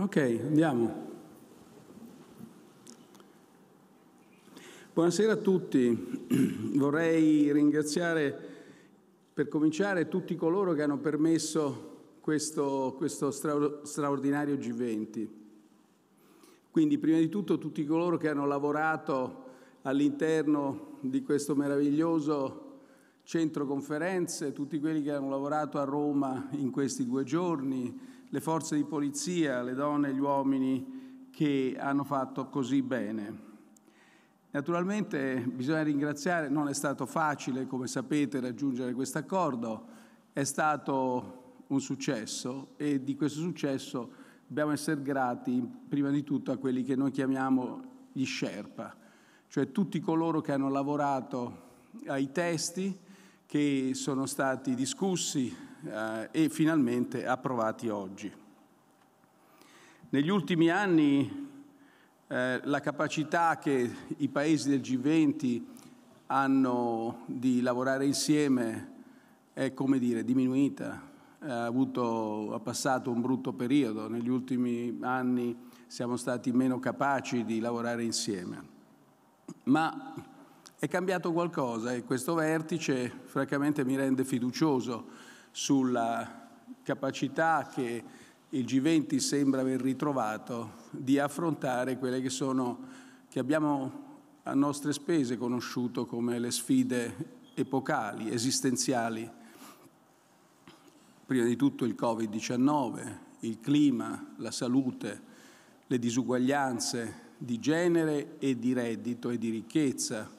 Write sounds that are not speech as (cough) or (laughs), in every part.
Ok, andiamo. Buonasera a tutti. (clears throat) Vorrei ringraziare per cominciare tutti coloro che hanno permesso questo, questo straordinario G20. Quindi prima di tutto tutti coloro che hanno lavorato all'interno di questo meraviglioso centro conferenze, tutti quelli che hanno lavorato a Roma in questi due giorni, le forze di polizia, le donne e gli uomini che hanno fatto così bene. Naturalmente bisogna ringraziare, non è stato facile, come sapete, raggiungere questo accordo, è stato un successo e di questo successo dobbiamo essere grati prima di tutto a quelli che noi chiamiamo gli Sherpa, cioè tutti coloro che hanno lavorato ai testi che sono stati discussi, eh, e finalmente approvati oggi. Negli ultimi anni eh, la capacità che i paesi del G20 hanno di lavorare insieme è come dire diminuita, ha, avuto, ha passato un brutto periodo, negli ultimi anni siamo stati meno capaci di lavorare insieme. Ma è cambiato qualcosa e questo vertice francamente mi rende fiducioso sulla capacità che il G20 sembra aver ritrovato di affrontare quelle che, sono, che abbiamo a nostre spese conosciuto come le sfide epocali, esistenziali. Prima di tutto il Covid-19, il clima, la salute, le disuguaglianze di genere e di reddito e di ricchezza,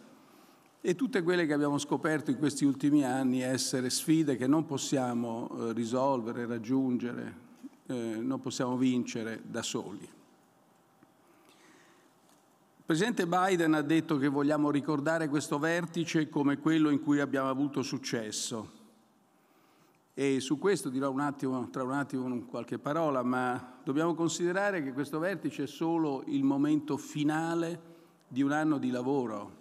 e tutte quelle che abbiamo scoperto in questi ultimi anni essere sfide che non possiamo eh, risolvere, raggiungere, eh, non possiamo vincere da soli. Il Presidente Biden ha detto che vogliamo ricordare questo vertice come quello in cui abbiamo avuto successo e su questo dirò un attimo, tra un attimo qualche parola, ma dobbiamo considerare che questo vertice è solo il momento finale di un anno di lavoro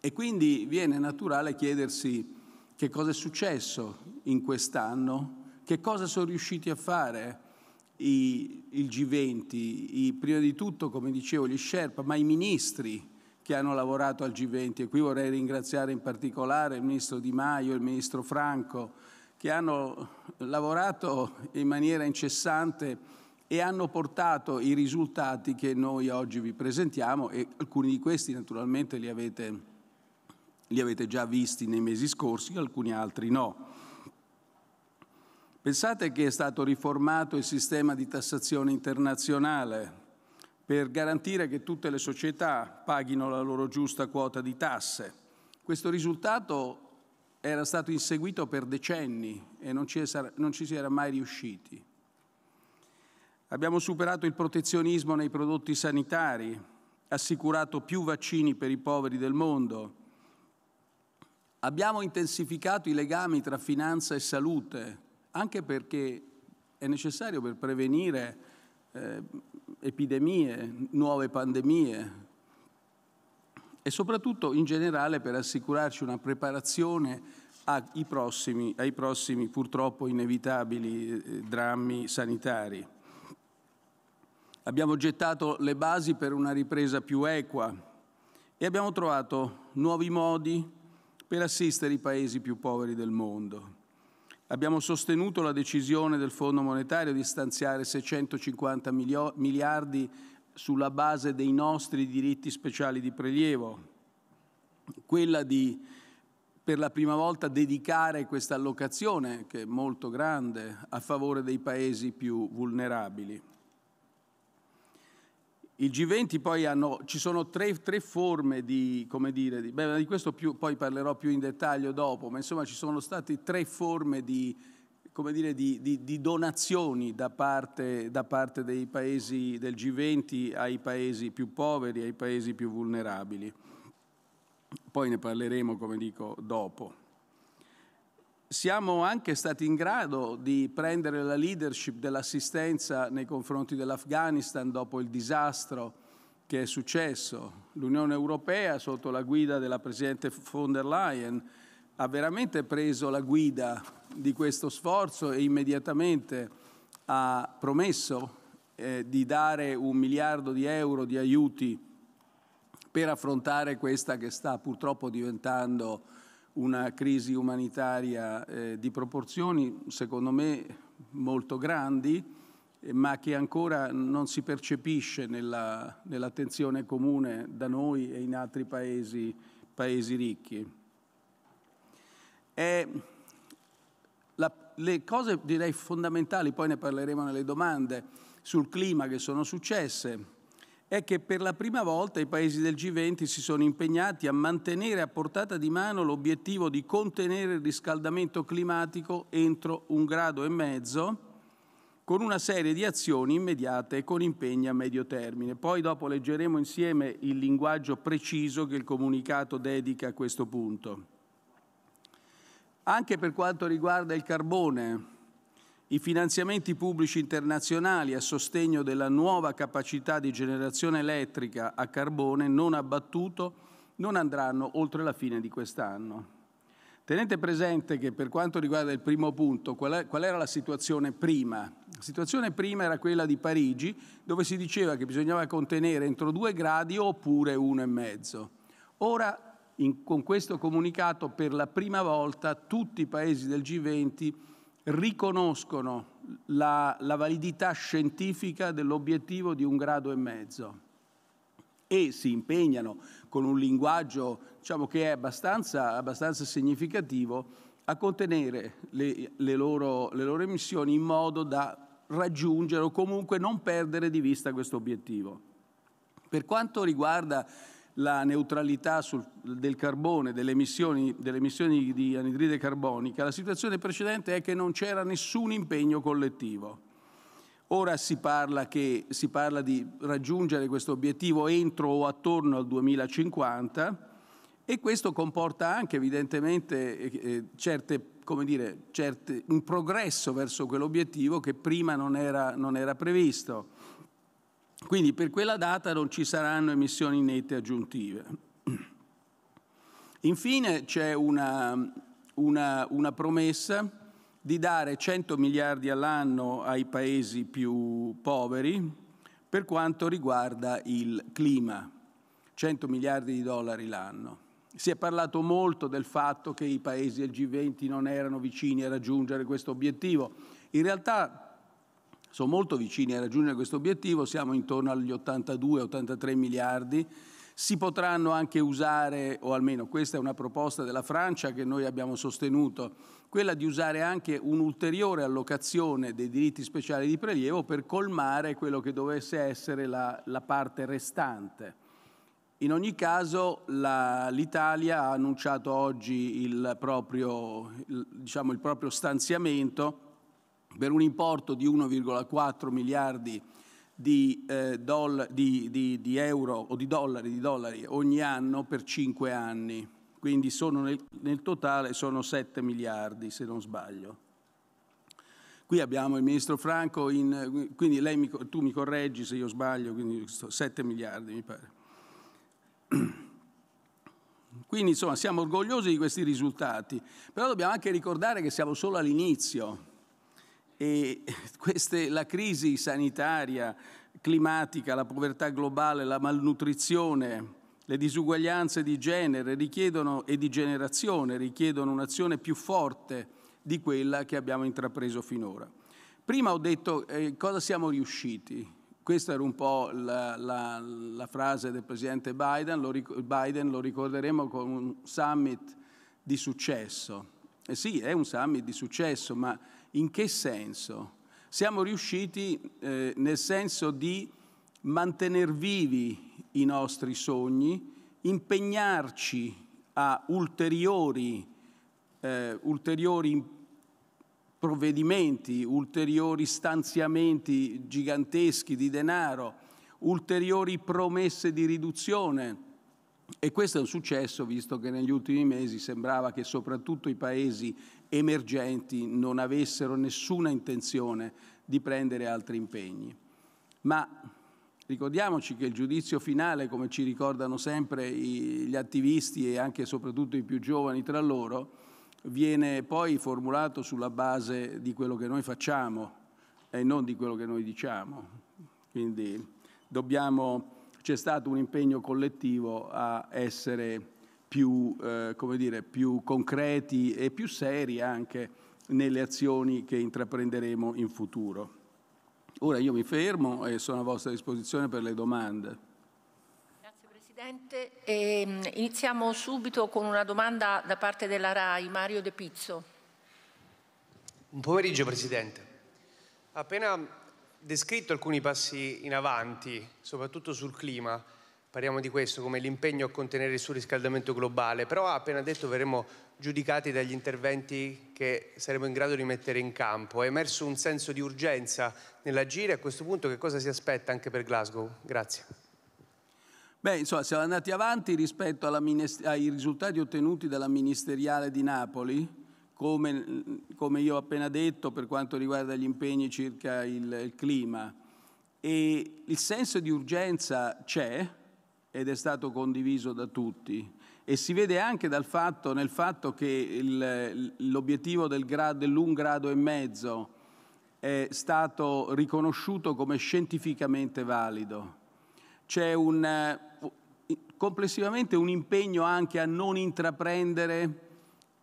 e quindi viene naturale chiedersi che cosa è successo in quest'anno, che cosa sono riusciti a fare i, il G20, i, prima di tutto, come dicevo, gli Sherpa, ma i ministri che hanno lavorato al G20 e qui vorrei ringraziare in particolare il ministro Di Maio, il ministro Franco, che hanno lavorato in maniera incessante e hanno portato i risultati che noi oggi vi presentiamo e alcuni di questi naturalmente li avete li avete già visti nei mesi scorsi, alcuni altri no. Pensate che è stato riformato il sistema di tassazione internazionale per garantire che tutte le società paghino la loro giusta quota di tasse. Questo risultato era stato inseguito per decenni e non ci, è, non ci si era mai riusciti. Abbiamo superato il protezionismo nei prodotti sanitari, assicurato più vaccini per i poveri del mondo, Abbiamo intensificato i legami tra finanza e salute, anche perché è necessario per prevenire eh, epidemie, nuove pandemie e soprattutto in generale per assicurarci una preparazione ai prossimi, ai prossimi purtroppo inevitabili eh, drammi sanitari. Abbiamo gettato le basi per una ripresa più equa e abbiamo trovato nuovi modi per assistere i paesi più poveri del mondo. Abbiamo sostenuto la decisione del Fondo monetario di stanziare 650 miliardi sulla base dei nostri diritti speciali di prelievo, quella di per la prima volta dedicare questa allocazione, che è molto grande, a favore dei paesi più vulnerabili. Il G20 poi hanno, ci sono tre, tre forme di, come dire, di, beh, di questo più, poi parlerò più in dettaglio dopo, ma insomma ci sono state tre forme di, come dire, di, di, di donazioni da parte, da parte, dei paesi del G20 ai paesi più poveri, ai paesi più vulnerabili. Poi ne parleremo, come dico, dopo siamo anche stati in grado di prendere la leadership dell'assistenza nei confronti dell'Afghanistan dopo il disastro che è successo. L'Unione Europea, sotto la guida della Presidente von der Leyen, ha veramente preso la guida di questo sforzo e immediatamente ha promesso eh, di dare un miliardo di euro di aiuti per affrontare questa che sta purtroppo diventando una crisi umanitaria eh, di proporzioni, secondo me, molto grandi, eh, ma che ancora non si percepisce nell'attenzione comune da noi e in altri paesi, paesi ricchi. La, le cose direi fondamentali, poi ne parleremo nelle domande, sul clima che sono successe, è che per la prima volta i paesi del G20 si sono impegnati a mantenere a portata di mano l'obiettivo di contenere il riscaldamento climatico entro un grado e mezzo con una serie di azioni immediate e con impegni a medio termine. Poi dopo leggeremo insieme il linguaggio preciso che il comunicato dedica a questo punto. Anche per quanto riguarda il carbone, i finanziamenti pubblici internazionali a sostegno della nuova capacità di generazione elettrica a carbone non abbattuto non andranno oltre la fine di quest'anno. Tenete presente che per quanto riguarda il primo punto, qual, è, qual era la situazione prima? La situazione prima era quella di Parigi, dove si diceva che bisognava contenere entro due gradi oppure uno e mezzo. Ora, in, con questo comunicato, per la prima volta tutti i paesi del G20 riconoscono la, la validità scientifica dell'obiettivo di un grado e mezzo e si impegnano con un linguaggio diciamo, che è abbastanza, abbastanza significativo a contenere le, le, loro, le, loro, emissioni in modo da raggiungere o comunque non perdere di vista questo obiettivo. Per quanto riguarda la neutralità sul, del carbone, delle emissioni, delle emissioni di anidride carbonica, la situazione precedente è che non c'era nessun impegno collettivo. Ora si parla, che, si parla, di raggiungere questo obiettivo entro o attorno al 2050 e questo comporta anche evidentemente eh, eh certe, dire, certe, un progresso verso quell'obiettivo che prima non era, non era previsto. Quindi per quella data non ci saranno emissioni nette aggiuntive. Infine c'è una, una, una promessa di dare 100 miliardi all'anno ai paesi più poveri per quanto riguarda il clima, 100 miliardi di dollari l'anno. Si è parlato molto del fatto che i paesi del G20 non erano vicini a raggiungere questo obiettivo. In realtà sono molto vicini a raggiungere questo obiettivo, siamo intorno agli 82-83 miliardi. Si potranno anche usare, o almeno questa è una proposta della Francia che noi abbiamo sostenuto, quella di usare anche un'ulteriore allocazione dei diritti speciali di prelievo per colmare quello che dovesse essere la, la parte restante. In ogni caso l'Italia ha annunciato oggi il proprio, il, diciamo, il proprio stanziamento per un importo di 1,4 miliardi di, eh, di, di, di, euro o dollari, di dollari, ogni anno per 5 anni. Quindi nel, nel totale sono 7 miliardi, se non sbaglio. Qui abbiamo il ministro Franco, in, quindi lei mi, tu mi correggi se io sbaglio, quindi 7 miliardi mi pare. (clears throat) Quindi insomma siamo orgogliosi di questi risultati, però dobbiamo anche ricordare che siamo solo all'inizio e (laughs) queste, la crisi sanitaria, climatica, la povertà globale, la malnutrizione, le disuguaglianze di genere e di generazione richiedono un'azione più forte di quella che abbiamo intrapreso finora. Prima ho detto eh, cosa siamo riusciti. Questa era un po' la, la, la frase del presidente Biden lo, Biden, lo ricorderemo con un summit di successo. Eh sì, è un summit di successo, ma in che senso? Siamo riusciti eh, nel senso di mantenere vivi i nostri sogni, impegnarci a ulteriori, eh, ulteriori provvedimenti, ulteriori stanziamenti giganteschi di denaro, ulteriori promesse di riduzione. E questo è un successo visto che negli ultimi mesi sembrava che soprattutto i paesi emergenti non avessero nessuna intenzione di prendere altri impegni. Ma ricordiamoci che il giudizio finale, come ci ricordano sempre gli attivisti e anche e soprattutto i più giovani tra loro, viene poi formulato sulla base di quello che noi facciamo e non di quello che noi diciamo. Quindi dobbiamo, c'è stato un impegno collettivo a essere più, eh, dire, più concreti e più seri anche nelle azioni che intraprenderemo in futuro. Ora io mi fermo e sono a vostra disposizione per le domande. Grazie Presidente. Eh, iniziamo subito con una domanda da parte della RAI, Mario De Pizzo. Buon pomeriggio Presidente. Appena descritto alcuni passi in avanti, soprattutto sul clima, parliamo di questo come l'impegno a contenere il surriscaldamento globale, però ha appena detto verremo giudicati dagli interventi che saremo in grado di mettere in campo. È emerso un senso di urgenza nell'agire, a questo punto che cosa si aspetta anche per Glasgow? Grazie. Beh, insomma, siamo andati avanti rispetto ai risultati ottenuti dalla ministeriale di Napoli, come, come, io ho appena detto per quanto riguarda gli impegni circa il, il clima. E il senso di urgenza c'è, ed è stato condiviso da tutti e si vede anche fatto, nel fatto che l'obiettivo del grado, dell'un grado e mezzo è stato riconosciuto come scientificamente valido. C'è un, complessivamente un impegno anche a non intraprendere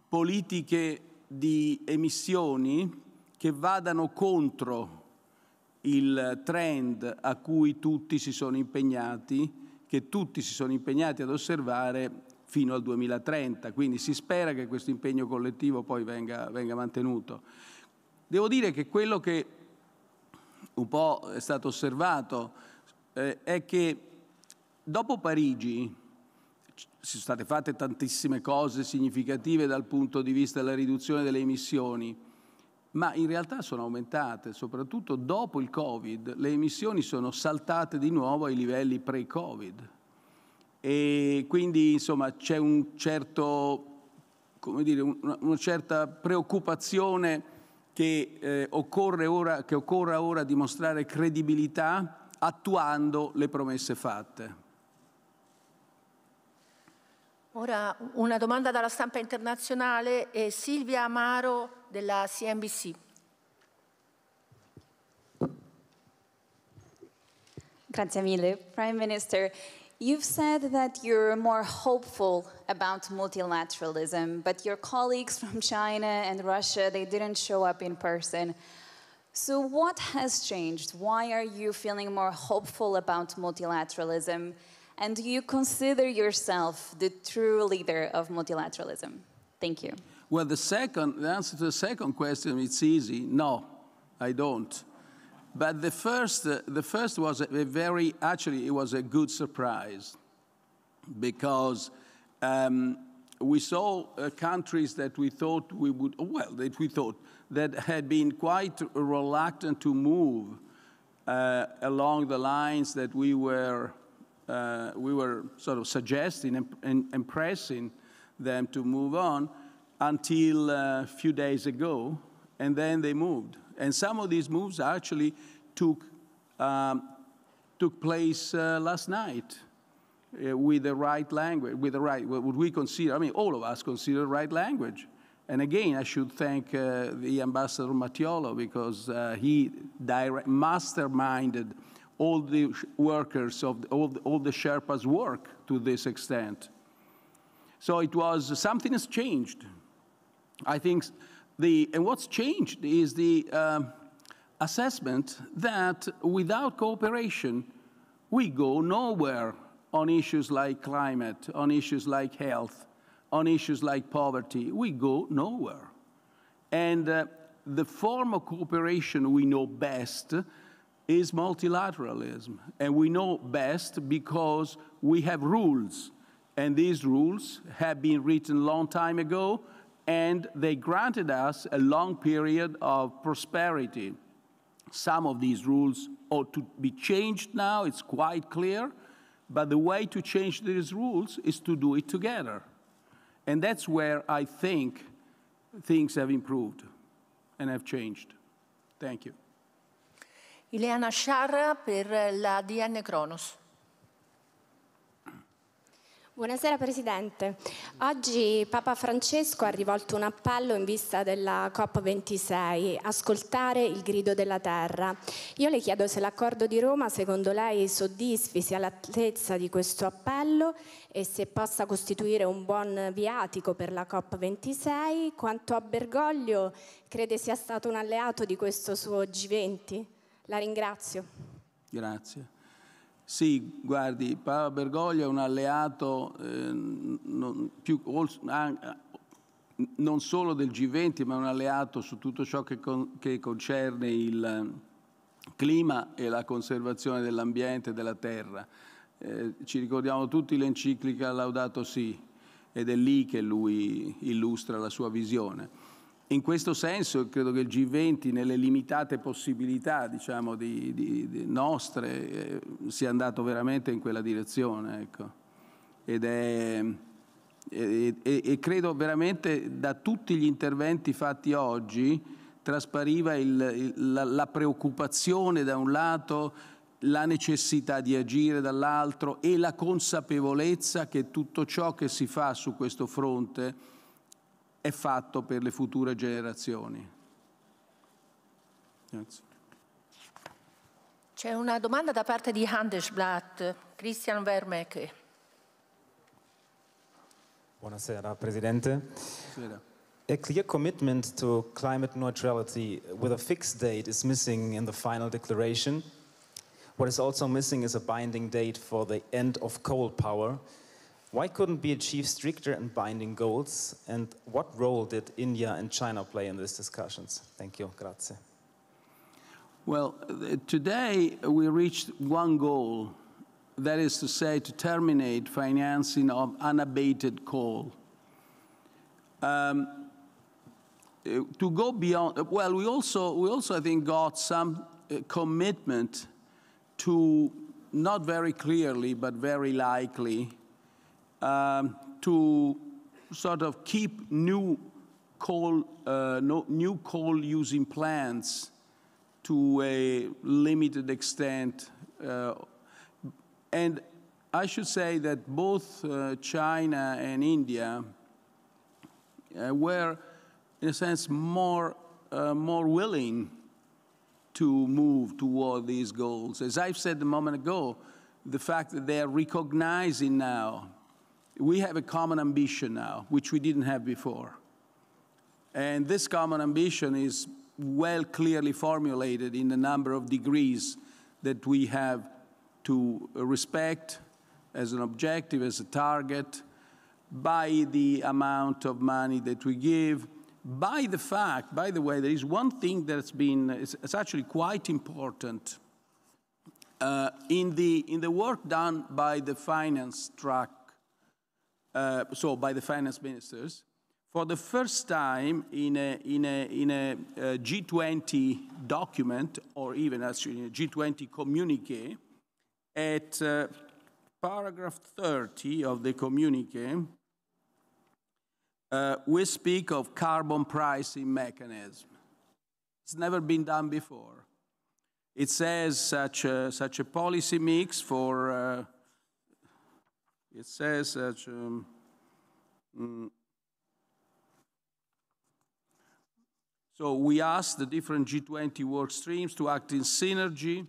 politiche di emissioni che vadano contro il trend a cui tutti si sono impegnati che tutti si sono impegnati ad osservare fino al 2030, quindi si spera che questo impegno collettivo poi venga, venga mantenuto. Devo dire che quello che un po' è stato osservato eh, è che dopo Parigi si sono state fatte tantissime cose significative dal punto di vista della riduzione delle emissioni, ma in realtà sono aumentate, soprattutto dopo il Covid, le emissioni sono saltate di nuovo ai livelli pre-Covid. E quindi insomma c'è un certo, dire, una certa preoccupazione che, eh, occorre ora, che occorra ora dimostrare credibilità attuando le promesse fatte. Ora una domanda dalla stampa internazionale, è eh, Silvia Amaro della CNBC. Grazie mille. Prime Minister, You've said that you're more hopeful about multilateralism, but your colleagues from China and Russia, they didn't show up in person. So what has changed? Why are you feeling more hopeful about multilateralism? And do you consider yourself the true leader of multilateralism? Thank you. Well, the second, the answer to the second question, it's easy. No, I don't. But the first, uh, the first was a, very, actually, it was a good surprise because um, we saw uh, countries that we thought we would, well, that we thought that had been quite reluctant to move uh, along the lines that we were uh, we were sort of suggesting and, pressing them to move on until a uh, few days ago, and then they moved. And some of these moves actually took, um, took place uh, last night uh, with the right language, with the right, what we consider, I mean, all of us consider the right language. And again, I should thank uh, the Ambassador Mattiolo because uh, he direct, masterminded all the workers, of the, all, the, all the Sherpas work to this extent. So it was, something has changed. I think the, and what's changed is the um, assessment that without cooperation, we go nowhere on issues like climate, on issues like health, on issues like poverty. We go nowhere. And uh, the form of cooperation we know best is multilateralism. And we know best because we have rules. And these rules have been written a long time ago, and they granted us a long period of prosperity. Some of these rules ought to be changed now, it's quite clear, but the way to change these rules is to do it together. And that's where I think things have improved and have changed. Thank you. Ileana Sciarra per la DN Cronos. Buonasera Presidente. Oggi Papa Francesco ha rivolto un appello in vista della COP26, ascoltare il grido della terra. Io le chiedo se l'accordo di Roma secondo lei soddisfi, sia all'altezza di questo appello e se possa costituire un buon viatico per la COP26. Quanto a Bergoglio, crede sia stato un alleato di questo suo G20? La ringrazio. Grazie. Sì, guardi, Paolo Bergoglio è un alleato eh, non, più, non, solo del G20, ma è un alleato su tutto ciò che, con, che concerne il ehm, clima e la conservazione dell'ambiente e della terra. Eh, ci ricordiamo tutti l'enciclica Laudato Si, ed è lì che lui illustra la sua visione. In questo senso credo che il G20 nelle limitate possibilità diciamo, di, di, di nostre eh, sia andato veramente in quella direzione. Ecco. Ed è, e, e, e, credo veramente da tutti gli interventi fatti oggi traspariva il, il, la, la preoccupazione da un lato, la necessità di agire dall'altro e la consapevolezza che tutto ciò che si fa su questo fronte è fatto per le future generazioni. Grazie. C'è una domanda da parte di Handelsblatt, Christian Vermecke. Buonasera, Presidente. Buonasera. A clear commitment to climate neutrality with a fixed date is missing in the final declaration. What is also missing is a binding date for the end of coal power. Why couldn't we achieve stricter and binding goals? And what role did India and China play in these discussions? Thank you. Grazie. Well, uh, today we reached one goal, that is to say, to terminate financing of unabated coal. Um, uh, to go beyond, uh, well, we also, we also, I think, got some commitment to, not very clearly, but very likely, um, to sort of keep new coal, uh, new coal using plants to a limited extent. Uh, and I should say that both uh, China and India uh, were, in a sense, more, uh, more willing to move toward these goals. As I've said a moment ago, the fact that they are recognizing now we have a common ambition now, which we didn't have before. And this common ambition is well clearly formulated in the number of degrees that we have to respect as an objective, as a target, by the amount of money that we give, by the fact, by the way, there is one thing that's been, it's, actually quite important uh, in, the, in the work done by the finance track uh, so by the finance ministers, for the first time in a, in a, in a, a uh, G20 document, or even actually in a G20 communique, at uh, paragraph 30 of the communique, uh, we speak of carbon pricing mechanism. It's never been done before. It says such a, such a policy mix for uh, it says that um, mm, so we asked the different G20 work streams to act in synergy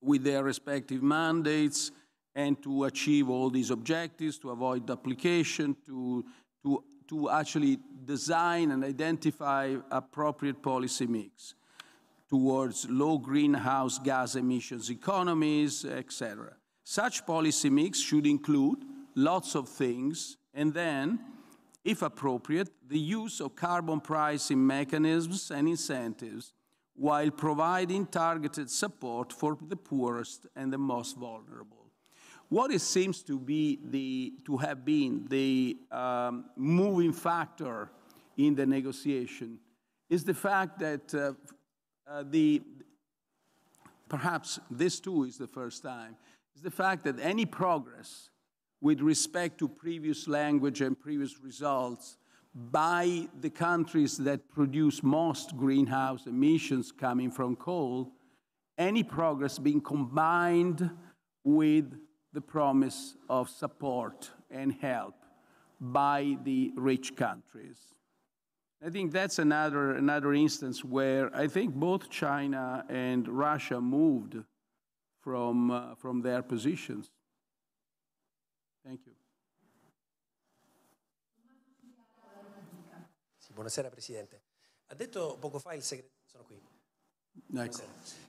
with their respective mandates and to achieve all these objectives, to avoid duplication, to, to, to actually design and identify appropriate policy mix towards low greenhouse gas emissions economies, etc. Such policy mix should include lots of things, and then, if appropriate, the use of carbon pricing mechanisms and incentives while providing targeted support for the poorest and the most vulnerable. What it seems to be the to have been the um, moving factor in the negotiation is the fact that uh, uh, the perhaps this too is the first time is the fact that any progress with respect to previous language and previous results by the countries that produce most greenhouse emissions coming from coal, any progress being combined with the promise of support and help by the rich countries. I think that's another, another instance where I think both China and Russia moved from, uh, from their positions. Thank you. Sì, buonasera Presidente. Ha detto poco fa il segretario, sono qui, Ecco.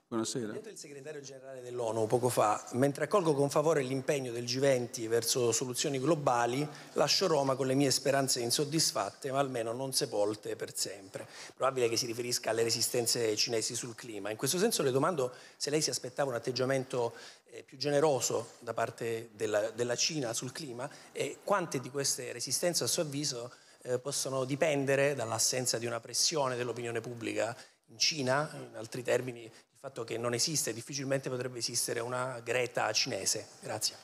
Buonasera. Detto il segretario generale dell'ONU poco fa, mentre accolgo con favore l'impegno del G20 verso soluzioni globali, lascio Roma con le mie speranze insoddisfatte, ma almeno non sepolte per sempre. Probabile che si riferisca alle resistenze cinesi sul clima. In questo senso le domando se lei si aspettava un atteggiamento eh, più generoso da parte della, della Cina sul clima e quante di queste resistenze a suo avviso eh, possono dipendere dall'assenza di una pressione dell'opinione pubblica in Cina, in altri termini il fatto che non esiste, difficilmente potrebbe esistere una Greta cinese. Grazie.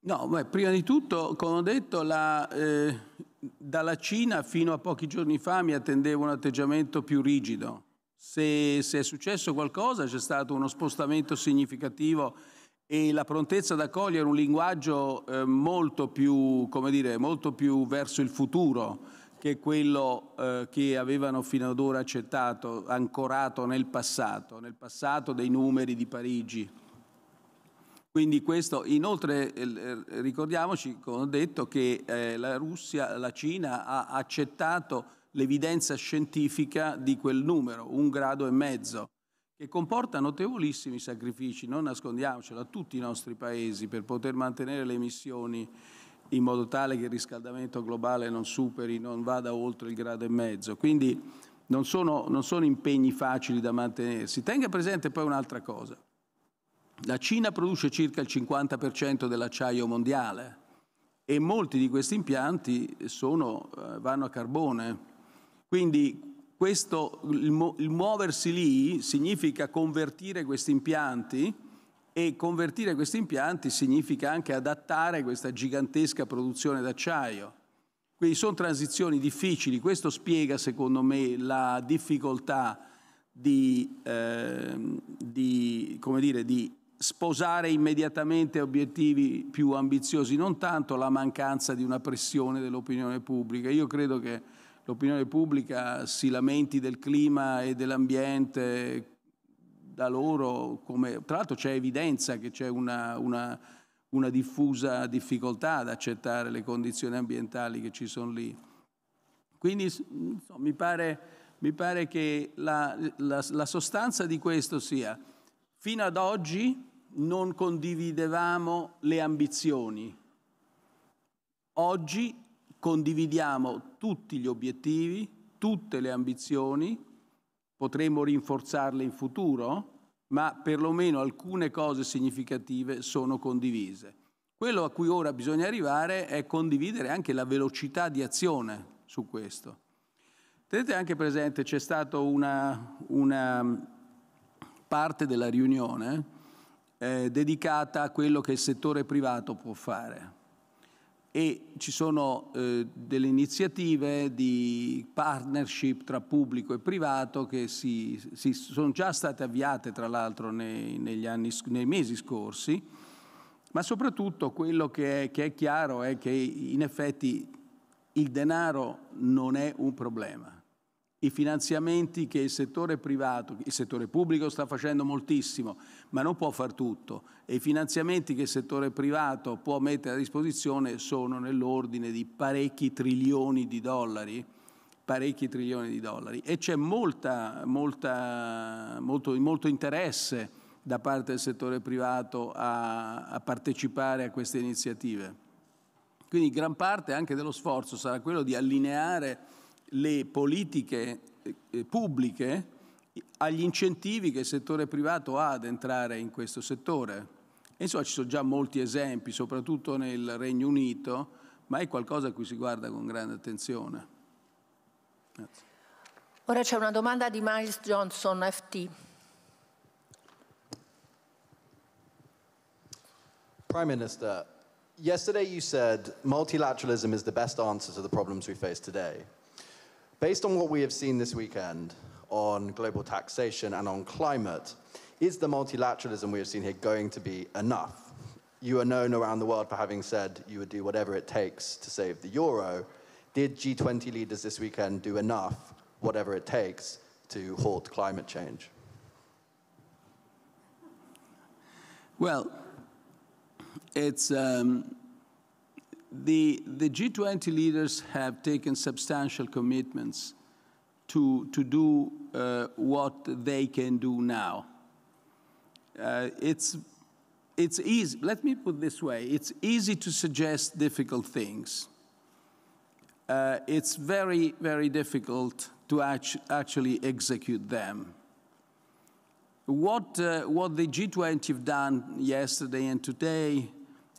No, beh, prima di tutto, come ho detto, la, eh, dalla Cina fino a pochi giorni fa mi attendevo un atteggiamento più rigido. Se, se è successo qualcosa c'è stato uno spostamento significativo e la prontezza ad accogliere un linguaggio eh, molto, più, come dire, molto più verso il futuro che quello eh, che avevano fino ad ora accettato, ancorato nel passato, nel passato dei numeri di Parigi. Quindi questo, inoltre eh, eh, ricordiamoci, come ho detto, che eh, la Russia, la Cina ha accettato l'evidenza scientifica di quel numero, un grado e mezzo, che comporta notevolissimi sacrifici, non nascondiamocelo, a tutti i nostri paesi per poter mantenere le emissioni in modo tale che il riscaldamento globale non superi, non vada oltre il grado e mezzo. Quindi non sono, non sono impegni facili da mantenersi. Tenga presente poi un'altra cosa. La Cina produce circa il 50% dell'acciaio mondiale e molti di questi impianti sono, eh, vanno a carbone. Quindi questo, il, mu- il muoversi lì significa convertire questi impianti e convertire questi impianti significa anche adattare questa gigantesca produzione d'acciaio. Quindi sono transizioni difficili, questo spiega secondo me la difficoltà di, eh, di, dire, di sposare immediatamente obiettivi più ambiziosi, non tanto la mancanza di una pressione dell'opinione pubblica. Io credo che l'opinione pubblica si lamenti del clima e dell'ambiente da loro, come, tra l'altro c'è evidenza che c'è una, una, una diffusa difficoltà ad accettare le condizioni ambientali che ci sono lì. Quindi insomma, mi, pare, mi, pare, che la, la, la sostanza di questo sia, fino ad oggi non condividevamo le ambizioni, oggi condividiamo tutti gli obiettivi, tutte le ambizioni Potremmo rinforzarle in futuro, ma perlomeno alcune cose significative sono condivise. Quello a cui ora bisogna arrivare è condividere anche la velocità di azione su questo. Tenete anche presente, c'è stata una, una, parte della riunione eh, dedicata a quello che il settore privato può fare e ci sono eh, delle iniziative di partnership tra pubblico e privato che si, si sono già state avviate tra l'altro nei, nei, mesi scorsi, ma soprattutto quello che è, che è chiaro è che in effetti il denaro non è un problema i finanziamenti che il settore privato, il settore pubblico sta facendo moltissimo, ma non può far tutto e i finanziamenti che il settore privato può mettere a disposizione sono nell'ordine di parecchi trilioni di dollari parecchi trilioni di dollari e c'è molta, molta, molto, molto, interesse da parte del settore privato a, a partecipare a queste iniziative. Quindi gran parte anche dello sforzo sarà quello di allineare le politiche eh, eh, pubbliche agli incentivi che il settore privato ha ad entrare in questo settore. insomma, ci sono già molti esempi, soprattutto nel Regno Unito, ma è qualcosa a cui si guarda con grande attenzione. Grazie. Ora c'è una domanda di Miles Johnson, FT. Prime Minister, yesterday you said multilateralism is the best answer to the problems we face today. Based on what we have seen this weekend on global taxation and on climate, is the multilateralism we have seen here going to be enough? You are known around the world for having said you would do whatever it takes to save the euro. Did G20 leaders this weekend do enough, whatever it takes, to halt climate change? Well, it's. Um the, the G20 leaders have taken substantial commitments to, to do uh, what they can do now. Uh, it's, it's easy, let me put this way, it's easy to suggest difficult things. Uh, it's very, very difficult to act actually execute them. What, uh, what the G20 have done yesterday and today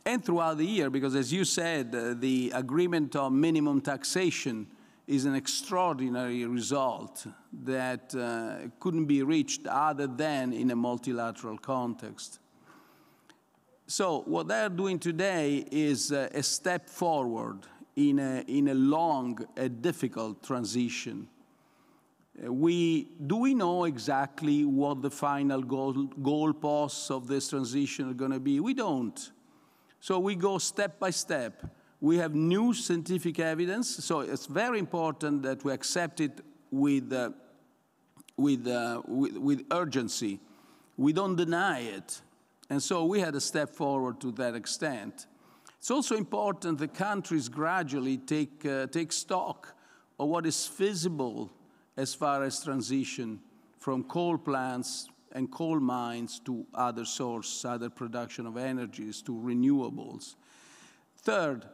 and throughout the year, because as you said, uh, the agreement on minimum taxation is an extraordinary result that uh, couldn't be reached other than in a multilateral context. So what they're doing today is uh, a step forward in a, in a long, a difficult transition. Uh, we, do we know exactly what the final goal, goalposts of this transition are going to be? We don't. So we go step by step. We have new scientific evidence, so it's very important that we accept it with, uh, with, uh, with, with urgency. We don't deny it. And so we had a step forward to that extent. It's also important the countries gradually take, uh, take stock of what is feasible as far as transition from coal plants and coal mines to other sources, other production of energies, to renewables. Third,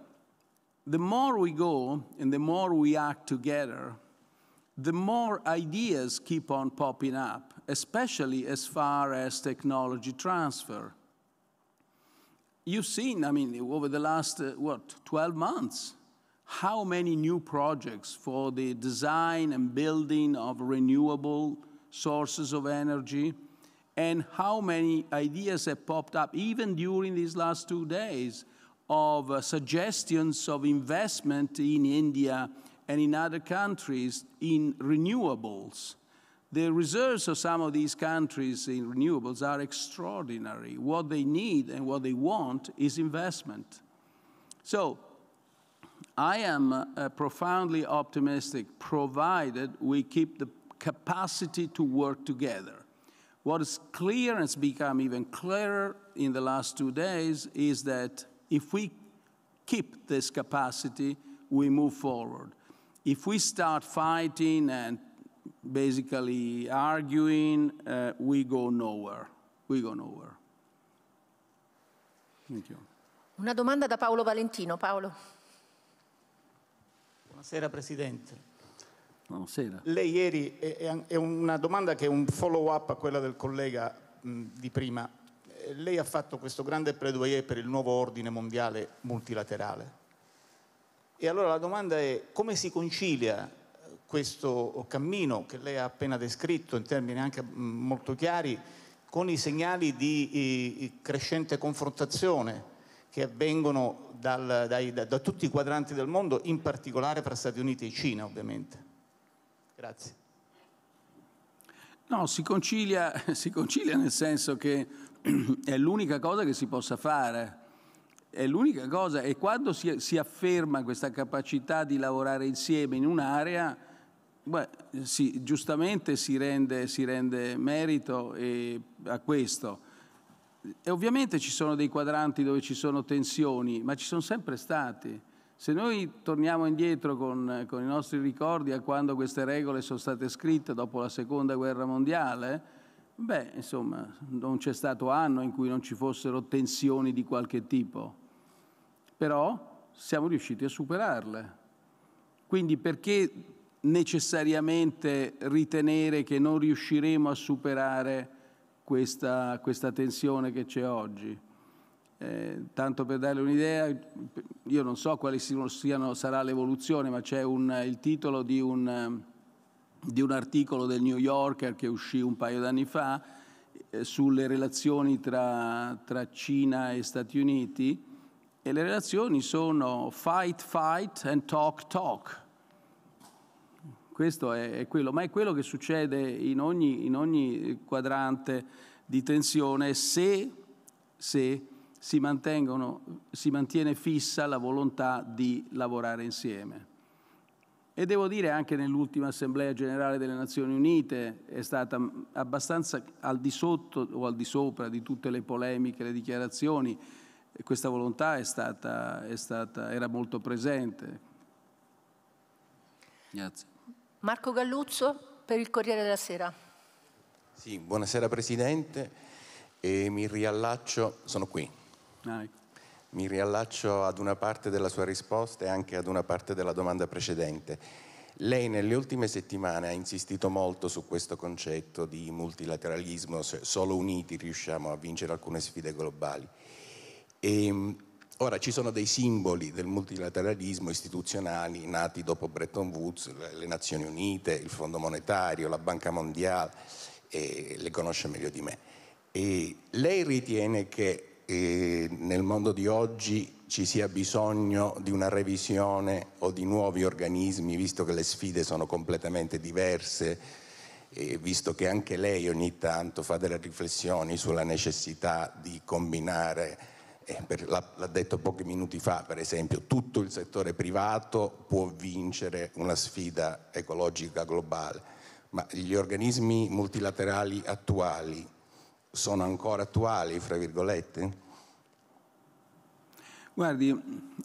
the more we go and the more we act together, the more ideas keep on popping up, especially as far as technology transfer. You've seen, I mean, over the last, uh, what, 12 months, how many new projects for the design and building of renewable sources of energy, and how many ideas have popped up, even during these last two days, of uh, suggestions of investment in India and in other countries in renewables. The reserves of some of these countries in renewables are extraordinary. What they need and what they want is investment. So, I am uh, uh profoundly optimistic provided we keep the capacity to work together. What is clear, and has become even clearer in the last two days, is that if we keep this capacity, we move forward. If we start fighting and basically arguing, uh, we go nowhere. We go nowhere. Thank you. Una domanda da Paolo Valentino. Paolo. Buonasera Presidente. Buonasera. Lei ieri, è una domanda che è un follow up a quella del collega di prima, eh, lei ha fatto questo grande plaidoyer per il nuovo ordine mondiale multilaterale. E allora la domanda è come si concilia eh, questo cammino che lei ha appena descritto in termini anche molto chiari con i segnali di crescente confrontazione che avvengono dal, dai, da, da tutti i quadranti del mondo, in particolare fra Stati Uniti e Cina ovviamente. Grazie. No, si concilia, (laughs) si concilia nel senso che (clears throat) è l'unica cosa che si possa fare è l'unica cosa e quando si, si, afferma questa capacità di lavorare insieme in un'area, beh, si, giustamente si rende, si rende merito e, a questo. E ovviamente ci sono dei quadranti dove ci sono tensioni, ma ci sono sempre stati. Se noi torniamo indietro con, con, i nostri ricordi a quando queste regole sono state scritte dopo la seconda guerra mondiale, beh, insomma, non c'è stato anno in cui non ci fossero tensioni di qualche tipo. Però siamo riusciti a superarle. Quindi perché necessariamente ritenere che non riusciremo a superare questa, questa tensione che c'è oggi? Eh, tanto per darle un'idea, io non so quale siano, sarà l'evoluzione, ma c'è un, il titolo di un, di un, articolo del New Yorker che uscì un paio d'anni fa eh, sulle relazioni tra, tra, Cina e Stati Uniti e le relazioni sono fight, fight and talk, talk. Questo è, è quello, ma è quello che succede in ogni, in ogni quadrante di tensione se, se si, si mantiene fissa la volontà di lavorare insieme. E devo dire anche nell'ultima Assemblea generale delle Nazioni Unite è stata abbastanza al di sotto o al di sopra di tutte le polemiche, le dichiarazioni, questa volontà è stata, è stata, era molto presente. Grazie. Marco Galluzzo per il Corriere della Sera. Sì, buonasera Presidente e mi riallaccio, sono qui Aye. Ah, ecco. Mi riallaccio ad una parte della sua risposta e anche ad una parte della domanda precedente. Lei nelle ultime settimane ha insistito molto su questo concetto di multilateralismo, se solo uniti riusciamo a vincere alcune sfide globali. E, ehm, Ora ci sono dei simboli del multilateralismo istituzionali nati dopo Bretton Woods, le Nazioni Unite, il Fondo Monetario, la Banca Mondiale, le conosce meglio di me. E lei ritiene che eh, nel mondo di oggi ci sia bisogno di una revisione o di nuovi organismi, visto che le sfide sono completamente diverse, eh, visto che anche lei ogni tanto fa delle riflessioni sulla necessità di combinare, eh, l'ha detto pochi minuti fa per esempio, tutto il settore privato può vincere una sfida ecologica globale, ma gli organismi multilaterali attuali sono ancora attuali, fra virgolette? Guardi,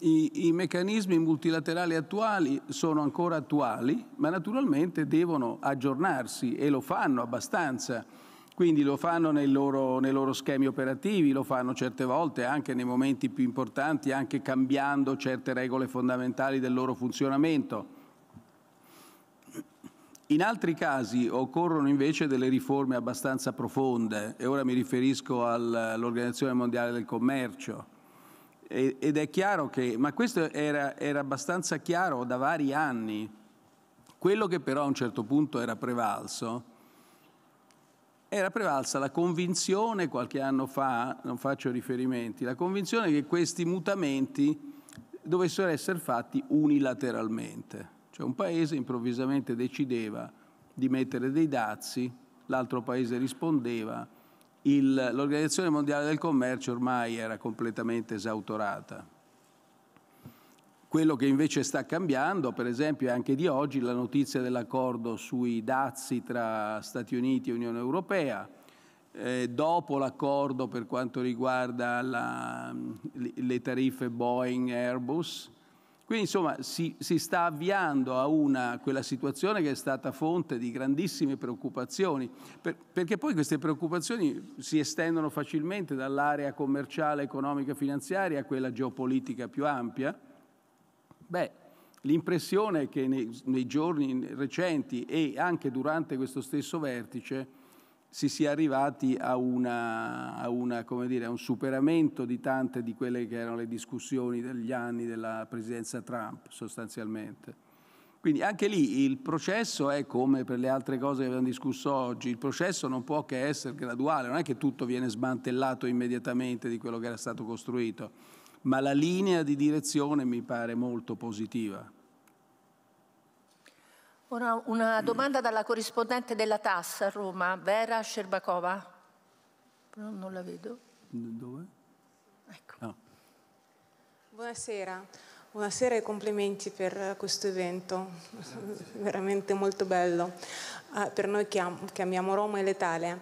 i, i, meccanismi multilaterali attuali sono ancora attuali, ma naturalmente devono aggiornarsi e lo fanno abbastanza. Quindi lo fanno loro, nei loro schemi operativi, lo fanno certe volte anche nei momenti più importanti, anche cambiando certe regole fondamentali del loro funzionamento. In altri casi occorrono invece delle riforme abbastanza profonde e ora mi riferisco all'Organizzazione Mondiale del Commercio. ed è chiaro che, ma questo era, era abbastanza chiaro da vari anni, quello che però a un certo punto era prevalso era prevalsa la convinzione, qualche anno fa, non faccio riferimenti, la convinzione che questi mutamenti dovessero essere fatti unilateralmente. Cioè un paese improvvisamente decideva di mettere dei dazi, l'altro paese rispondeva, l'Organizzazione Mondiale del Commercio ormai era completamente esautorata. Quello che invece sta cambiando, per esempio, è anche di oggi la notizia dell'accordo sui dazi tra Stati Uniti e Unione Europea. Eh, dopo l'accordo per quanto riguarda la, le tariffe Boeing-Airbus, quindi insomma si, si sta avviando a una, quella situazione che è stata fonte di grandissime preoccupazioni, per, perché poi queste preoccupazioni si estendono facilmente dall'area commerciale, economica, e finanziaria a quella geopolitica più ampia. Beh, l'impressione è che nei, nei giorni recenti e anche durante questo stesso vertice si sia arrivati a, una, a, una, dire, a un superamento di tante di quelle che erano le discussioni degli anni della presidenza Trump sostanzialmente. Quindi anche lì il processo è come per le altre cose che abbiamo discusso oggi, il processo non può che essere graduale, non è che tutto viene smantellato immediatamente di quello che era stato costruito, ma la linea di direzione mi pare molto positiva. Ora una domanda dalla corrispondente della TAS a Roma, Vera Scerbakova. Però non la vedo. Dove? Ecco. Ah. Buonasera. Buonasera e complimenti per questo evento, (laughs) veramente molto bello. Uh, per noi che amiamo Roma e l'Italia.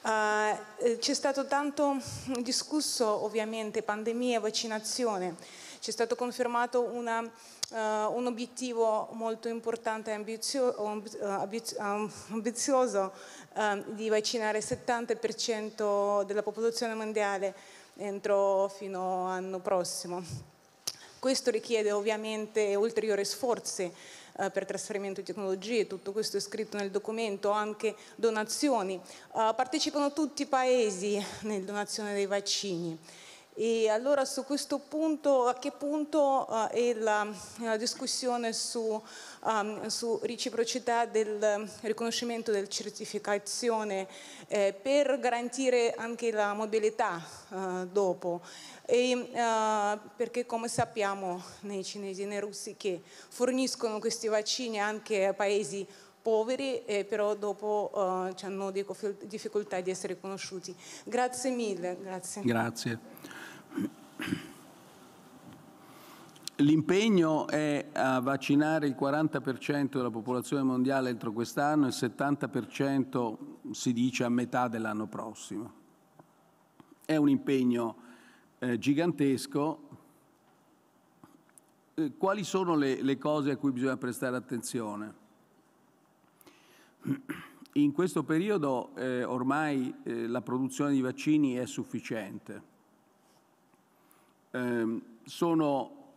Uh, c'è stato tanto discusso ovviamente pandemia e vaccinazione, c'è stato confermato una eh, un obiettivo molto importante e ambizio, ambizioso ehm, di vaccinare il 70% della popolazione mondiale entro fino all'anno prossimo. Questo richiede ovviamente ulteriori sforzi eh, per trasferimento di tecnologie, tutto questo è scritto nel documento, anche donazioni. Eh, partecipano tutti i paesi nella donazione dei vaccini e allora su questo punto, a che punto uh, è la, la, discussione su, um, su reciprocità del riconoscimento della certificazione eh, per garantire anche la mobilità uh, dopo? E, uh, perché come sappiamo nei cinesi e nei russi che forniscono questi vaccini anche a paesi poveri, eh, però dopo uh, hanno difficoltà di essere riconosciuti. Grazie mille. Grazie. Grazie. L'impegno è a vaccinare il 40% della popolazione mondiale entro quest'anno e il 70% si dice a metà dell'anno prossimo. È un impegno eh, gigantesco. Eh, quali sono le, le cose a cui bisogna prestare attenzione? In questo periodo eh, ormai eh, la produzione di vaccini è sufficiente Ehm, sono,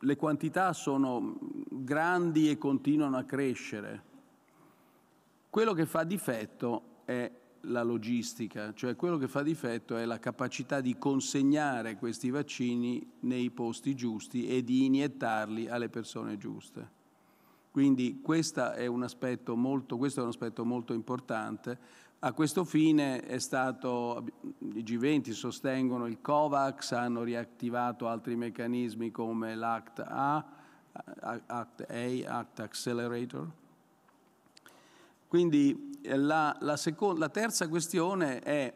le quantità sono grandi e continuano a crescere. Quello che fa difetto è la logistica, cioè quello che fa difetto è la capacità di consegnare questi vaccini nei posti giusti e di iniettarli alle persone giuste. Quindi questo è un aspetto molto, è un aspetto molto importante a questo fine è stato, i G20 sostengono il COVAX, hanno riattivato altri meccanismi come l'Act A, Act A, Act Accelerator. Quindi eh, la, la, seconda, la terza questione è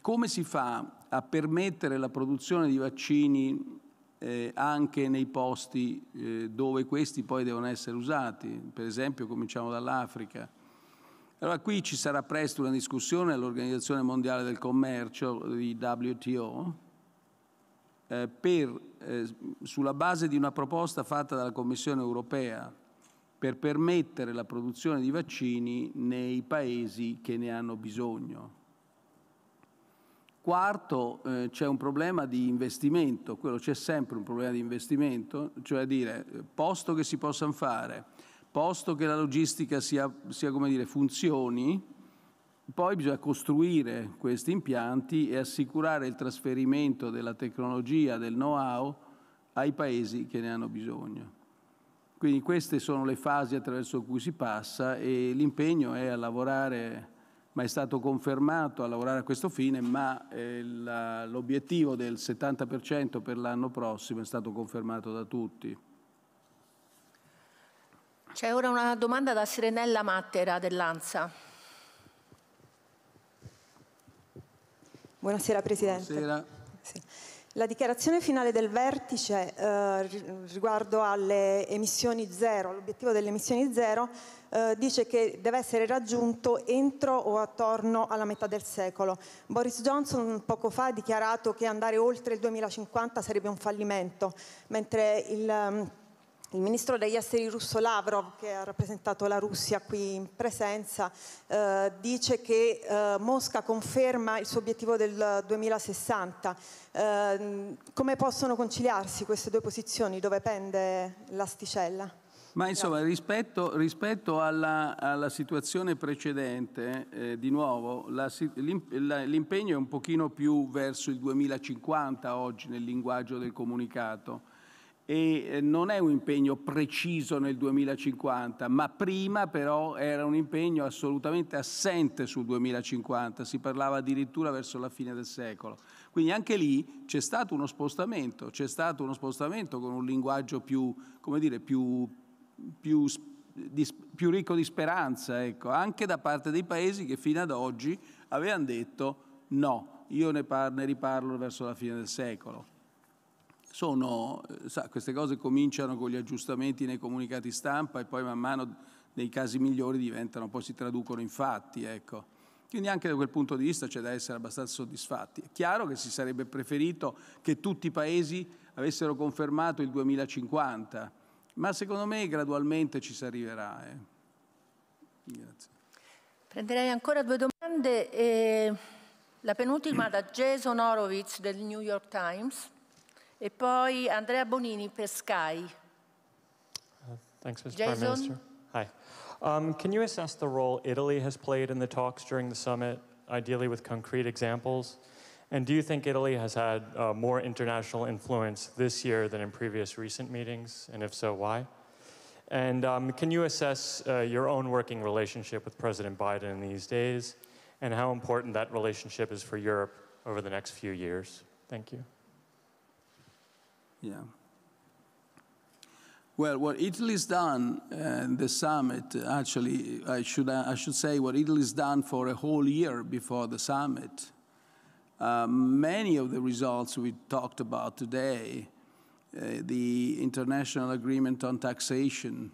come si fa a permettere la produzione di vaccini eh, anche nei posti eh, dove questi poi devono essere usati, per esempio cominciamo dall'Africa. Allora qui ci sarà presto una discussione all'Organizzazione Mondiale del Commercio, di WTO, eh, per, eh, sulla base di una proposta fatta dalla Commissione europea per permettere la produzione di vaccini nei paesi che ne hanno bisogno. Quarto, eh, c'è un problema di investimento, quello c'è sempre un problema di investimento, cioè dire, eh, posto che si possano fare posto che la logistica sia, sia come dire, funzioni, poi bisogna costruire questi impianti e assicurare il trasferimento della tecnologia, del know-how ai paesi che ne hanno bisogno. Quindi queste sono le fasi attraverso cui si passa e l'impegno è a lavorare, ma è stato confermato a lavorare a questo fine, ma eh, l'obiettivo del 70% per l'anno prossimo è stato confermato da tutti. C'è ora una domanda da Serenella Mattera dell'ANSA. Buonasera Presidente. Buonasera. Sì. La dichiarazione finale del vertice eh, riguardo alle emissioni zero, l'obiettivo delle emissioni zero, eh, dice che deve essere raggiunto entro o attorno alla metà del secolo. Boris Johnson poco fa ha dichiarato che andare oltre il 2050 sarebbe un fallimento, mentre il... Mm, il ministro degli esteri russo Lavrov, che ha rappresentato la Russia qui in presenza, eh, dice che eh, Mosca conferma il suo obiettivo del 2060. Eh, come possono conciliarsi queste due posizioni? Dove pende l'asticella? Ma insomma, rispetto, rispetto alla, alla, situazione precedente, eh, di nuovo, l'impegno è un pochino più verso il 2050 oggi nel linguaggio del comunicato e eh, non è un impegno preciso nel 2050, ma prima però era un impegno assolutamente assente sul 2050, si parlava addirittura verso la fine del secolo. Quindi anche lì c'è stato uno spostamento, c'è stato uno spostamento con un linguaggio più, dire, più, più, di, più ricco di speranza, ecco, anche da parte dei paesi che fino ad oggi avevano detto no, io ne, par- ne riparlo verso la fine del secolo sono, eh, sa, queste cose cominciano con gli aggiustamenti nei comunicati stampa e poi man mano nei casi migliori diventano, poi si traducono in fatti. Ecco. Quindi anche da quel punto di vista c'è da essere abbastanza soddisfatti. È chiaro che si sarebbe preferito che tutti i paesi avessero confermato il 2050, ma secondo me gradualmente ci si arriverà. Eh. Grazie. Prenderei ancora due domande. Eh, la penultima da Jason Horowitz del New York Times. E poi Andrea Bonini per Sky. Uh, thanks, Mr. Jason? Prime Minister. Hi. Um, can you assess the role Italy has played in the talks during the summit, ideally with concrete examples? And do you think Italy has had uh, more international influence this year than in previous recent meetings? And if so, why? And um, can you assess uh, your own working relationship with President Biden these days and how important that relationship is for Europe over the next few years? Thank you. Yeah. Well, what Italy's done, in uh, the summit, actually, I should, I should say what Italy's done for a whole year before the summit, uh, many of the results we talked about today, uh, the international agreement on taxation,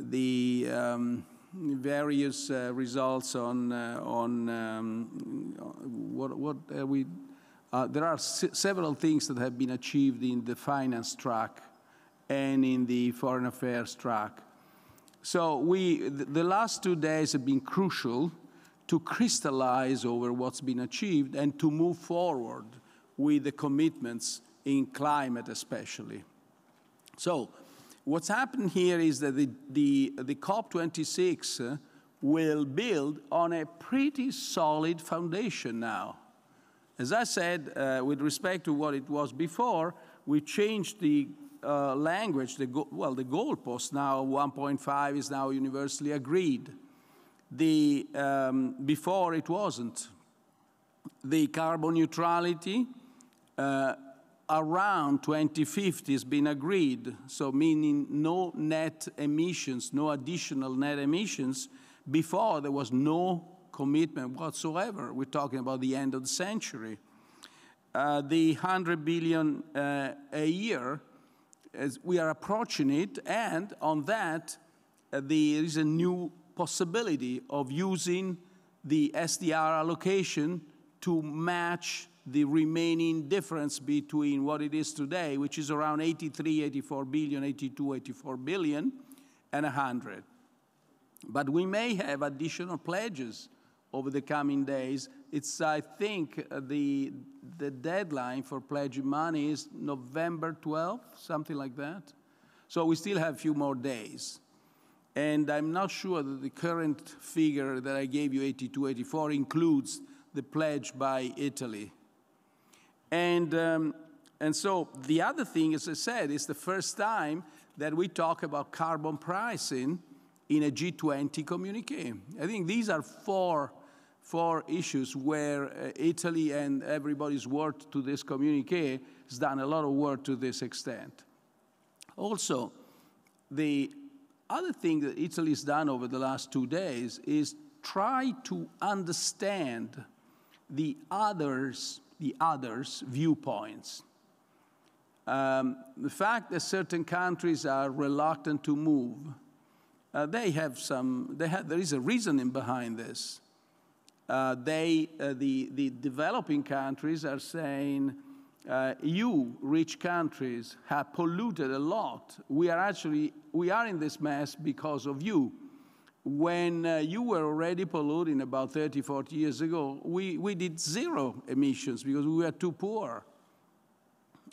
the um, various uh, results on, uh, on um, what, what are we uh, there are se several things that have been achieved in the finance track and in the foreign affairs track. So we, th the last two days have been crucial to crystallize over what's been achieved and to move forward with the commitments in climate especially. So what's happened here is that the, the, the COP26 uh, will build on a pretty solid foundation now. As I said, uh, with respect to what it was before, we changed the uh, language, the well, the goalpost now 1.5 is now universally agreed. The, um, before it wasn't. The carbon neutrality uh, around 2050 has been agreed, so meaning no net emissions, no additional net emissions. Before there was no commitment whatsoever. We're talking about the end of the century. Uh, the 100 billion uh, a year, as we are approaching it, and on that, uh, there is a new possibility of using the SDR allocation to match the remaining difference between what it is today, which is around 83, 84 billion, 82, 84 billion, and 100. But we may have additional pledges over the coming days. It's, I think, uh, the, the deadline for pledging money is November 12th, something like that. So we still have a few more days. And I'm not sure that the current figure that I gave you, 82, 84, includes the pledge by Italy. And, um, and so the other thing, as I said, is the first time that we talk about carbon pricing in a G20 communique. I think these are four four issues where uh, Italy and everybody's word to this communique has done a lot of work to this extent. Also, the other thing that Italy's done over the last two days is try to understand the others, the others' viewpoints. Um, the fact that certain countries are reluctant to move, uh, they have some, they have, there is a reasoning behind this uh, they, uh, the, the developing countries are saying, uh, you rich countries have polluted a lot. We are actually, we are in this mess because of you. When uh, you were already polluting about 30, 40 years ago, we, we did zero emissions because we were too poor.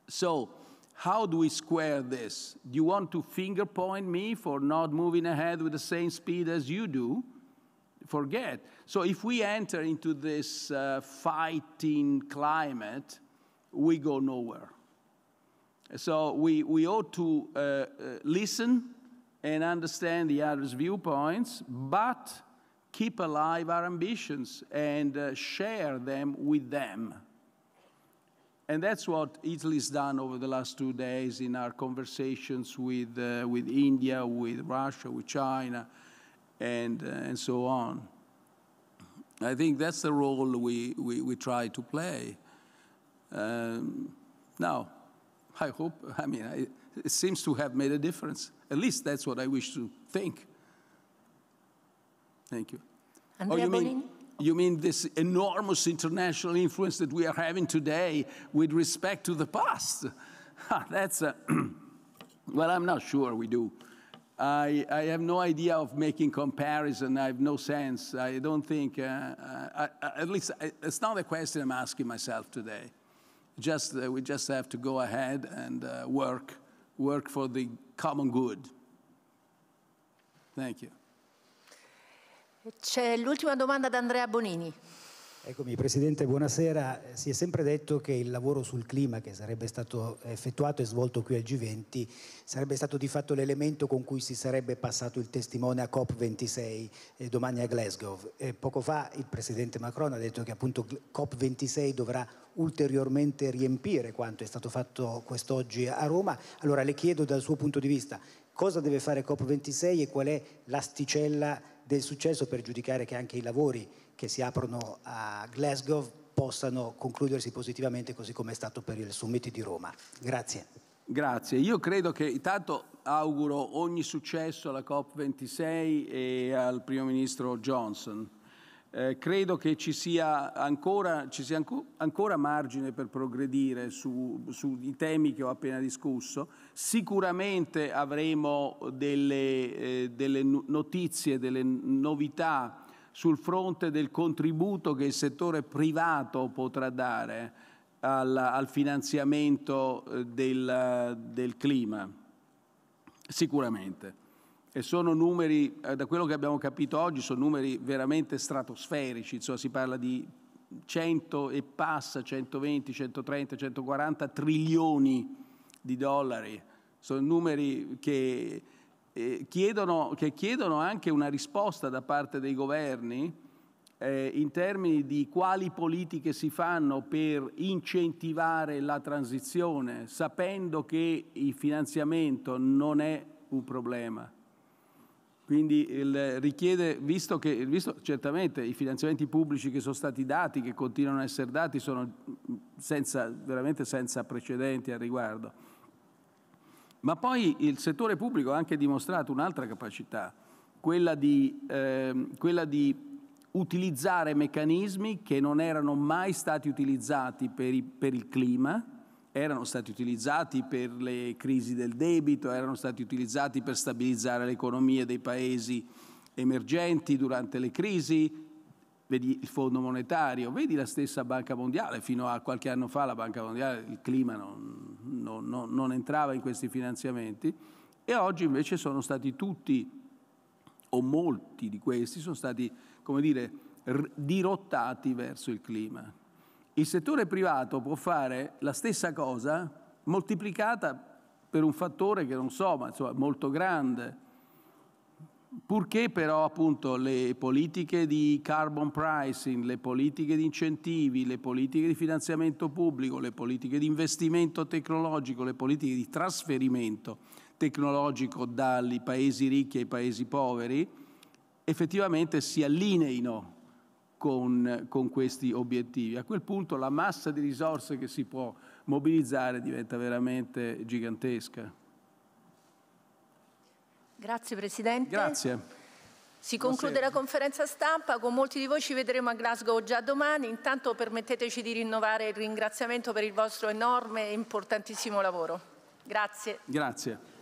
So how do we square this? Do you want to finger point me for not moving ahead with the same speed as you do? Forget. So if we enter into this uh, fighting climate, we go nowhere. So we, we ought to uh, uh, listen and understand the other's viewpoints, but keep alive our ambitions and uh, share them with them. And that's what Italy's done over the last two days in our conversations with, uh, with India, with Russia, with China, and, uh, and so on. I think that's the role we, we, we try to play. Um, now, I hope, I mean, I, it seems to have made a difference. At least that's what I wish to think. Thank you. Oh, Andrea oh, you mean, you mean this enormous international influence that we are having today with respect to the past? (laughs) that's, a (clears throat) well, I'm not sure we do. I, I have no idea of making comparison. I have no sense. I don't think, uh, uh I, at least I, it's not a question I'm asking myself today. Just uh, we just have to go ahead and uh, work, work for the common good. Thank you. C'è l'ultima domanda da Andrea Bonini. Eccomi, Presidente, buonasera. Si è sempre detto che il lavoro sul clima che sarebbe stato effettuato e svolto qui al G20 sarebbe stato di fatto l'elemento con cui si sarebbe passato il testimone a COP26 eh, domani a Glasgow. E eh, poco fa il Presidente Macron ha detto che appunto COP26 dovrà ulteriormente riempire quanto è stato fatto quest'oggi a Roma. Allora le chiedo dal suo punto di vista cosa deve fare COP26 e qual è l'asticella del successo per giudicare che anche i lavori che si aprono a Glasgow possano concludersi positivamente così come è stato per il summit di Roma. Grazie. Grazie, io credo che intanto auguro ogni successo alla COP26 e al Primo Ministro Johnson. Eh, credo che ci sia ancora, ci sia anco, ancora margine per progredire sui su temi che ho appena discusso. Sicuramente avremo delle, eh, delle notizie, delle novità sul fronte del contributo che il settore privato potrà dare al, al finanziamento eh, del, del clima. Sicuramente. E sono numeri, eh, da quello che abbiamo capito oggi, sono numeri veramente stratosferici, insomma si parla di 100 e passa, 120, 130, 140 trilioni di dollari. Sono numeri che eh, chiedono, che chiedono anche una risposta da parte dei governi eh, in termini di quali politiche si fanno per incentivare la transizione, sapendo che il finanziamento non è un problema. Quindi il, richiede, visto che visto, certamente i finanziamenti pubblici che sono stati dati, che continuano a essere dati, sono senza, veramente senza precedenti al riguardo ma poi il settore pubblico ha anche dimostrato un'altra capacità, quella di, eh, quella di, utilizzare meccanismi che non erano mai stati utilizzati per, i, per il clima, erano stati utilizzati per le crisi del debito, erano stati utilizzati per stabilizzare le economie dei paesi emergenti durante le crisi, vedi il Fondo Monetario, vedi la stessa Banca Mondiale, fino a qualche anno fa la Banca Mondiale, il clima non, non, non, non entrava in questi finanziamenti e oggi invece sono stati tutti o molti di questi sono stati, come dire, dirottati verso il clima. Il settore privato può fare la stessa cosa moltiplicata per un fattore che non so, ma insomma molto grande. Purché però appunto le politiche di carbon pricing, le politiche di incentivi, le politiche di finanziamento pubblico, le politiche di investimento tecnologico, le politiche di trasferimento tecnologico dai paesi ricchi ai paesi poveri effettivamente si allineino con, con questi obiettivi. A quel punto la massa di risorse che si può mobilizzare diventa veramente gigantesca. Grazie Presidente. Grazie. Si conclude la conferenza stampa, con molti di voi ci vedremo a Glasgow già domani, intanto permetteteci di rinnovare il ringraziamento per il vostro enorme e importantissimo lavoro. Grazie. Grazie.